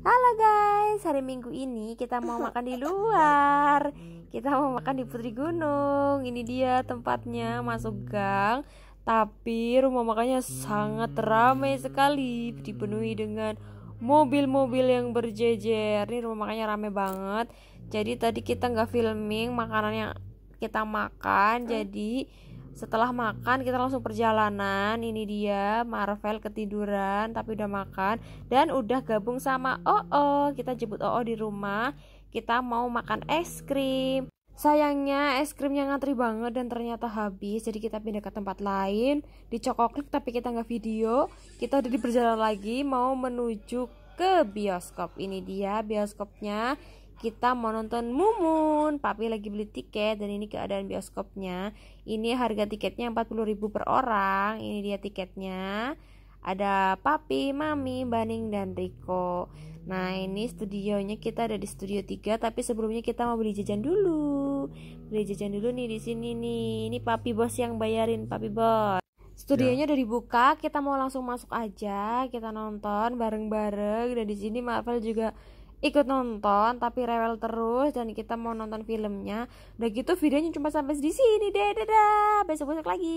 Halo guys, hari Minggu ini kita mau makan di luar. Kita mau makan di Putri Gunung. Ini dia tempatnya masuk gang, tapi rumah makannya sangat ramai sekali, dipenuhi dengan mobil-mobil yang berjejer. Ini rumah makannya ramai banget. Jadi tadi kita nggak filming makanan yang kita makan. Jadi setelah makan kita langsung perjalanan ini dia Marvel ketiduran tapi udah makan dan udah gabung sama Oo kita jemput Oo di rumah kita mau makan es krim Sayangnya es krimnya ngantri banget dan ternyata habis Jadi kita pindah ke tempat lain Di Cokoklik tapi kita nggak video Kita udah di perjalanan lagi mau menuju ke bioskop Ini dia bioskopnya kita mau nonton Mumun. Papi lagi beli tiket dan ini keadaan bioskopnya. Ini harga tiketnya 40.000 per orang. Ini dia tiketnya. Ada Papi, Mami, Baning dan Riko. Nah, ini studionya kita ada di studio 3, tapi sebelumnya kita mau beli jajan dulu. Beli jajan dulu nih di sini nih. Ini Papi Bos yang bayarin, Papi Bos. Studionya ya. udah dibuka, kita mau langsung masuk aja, kita nonton bareng-bareng. Dan di sini Marvel juga ikut nonton tapi rewel terus dan kita mau nonton filmnya udah gitu videonya cuma sampai di sini deh dadah besok besok lagi